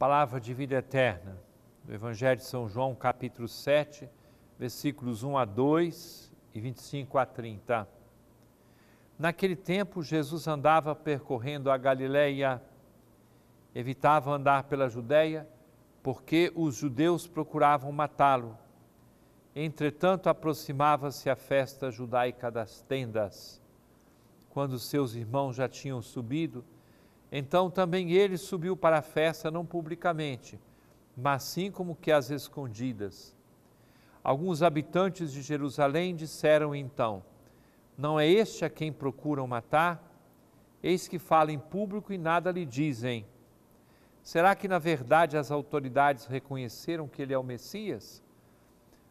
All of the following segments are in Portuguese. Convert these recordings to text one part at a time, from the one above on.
palavra de vida eterna, do Evangelho de São João, capítulo 7, versículos 1 a 2 e 25 a 30. Naquele tempo, Jesus andava percorrendo a Galileia, evitava andar pela Judéia, porque os judeus procuravam matá-lo. Entretanto, aproximava-se a festa judaica das tendas. Quando seus irmãos já tinham subido, então também ele subiu para a festa, não publicamente, mas sim como que às escondidas. Alguns habitantes de Jerusalém disseram então: Não é este a quem procuram matar? Eis que fala em público e nada lhe dizem. Será que na verdade as autoridades reconheceram que ele é o Messias?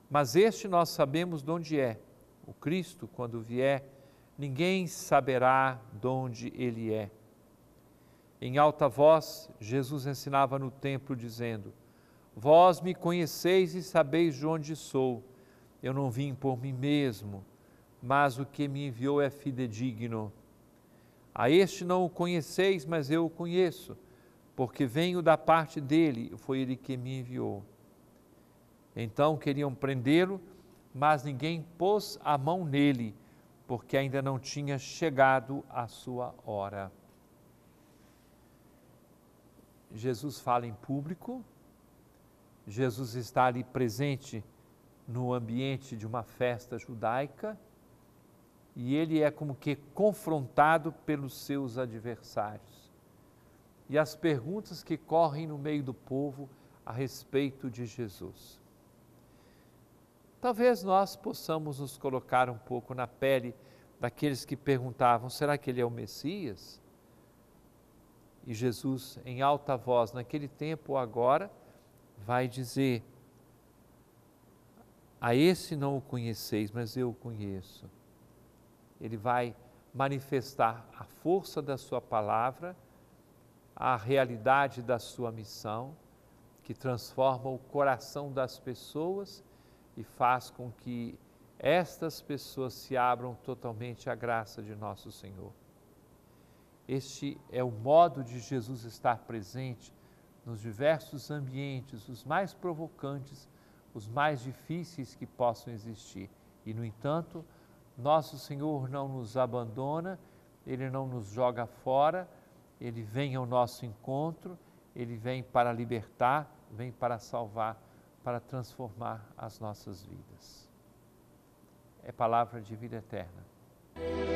Mas este nós sabemos de onde é. O Cristo, quando vier, ninguém saberá de onde ele é. Em alta voz, Jesus ensinava no templo, dizendo: Vós me conheceis e sabeis de onde sou. Eu não vim por mim mesmo, mas o que me enviou é fidedigno. A este não o conheceis, mas eu o conheço, porque venho da parte dele, foi ele que me enviou. Então queriam prendê-lo, mas ninguém pôs a mão nele, porque ainda não tinha chegado a sua hora. Jesus fala em público, Jesus está ali presente no ambiente de uma festa judaica e ele é como que confrontado pelos seus adversários. E as perguntas que correm no meio do povo a respeito de Jesus. Talvez nós possamos nos colocar um pouco na pele daqueles que perguntavam: será que ele é o Messias? E Jesus, em alta voz, naquele tempo ou agora, vai dizer: A esse não o conheceis, mas eu o conheço. Ele vai manifestar a força da Sua palavra, a realidade da Sua missão, que transforma o coração das pessoas e faz com que estas pessoas se abram totalmente à graça de nosso Senhor. Este é o modo de Jesus estar presente nos diversos ambientes, os mais provocantes, os mais difíceis que possam existir. E, no entanto, nosso Senhor não nos abandona, Ele não nos joga fora, Ele vem ao nosso encontro, Ele vem para libertar, vem para salvar, para transformar as nossas vidas. É palavra de vida eterna.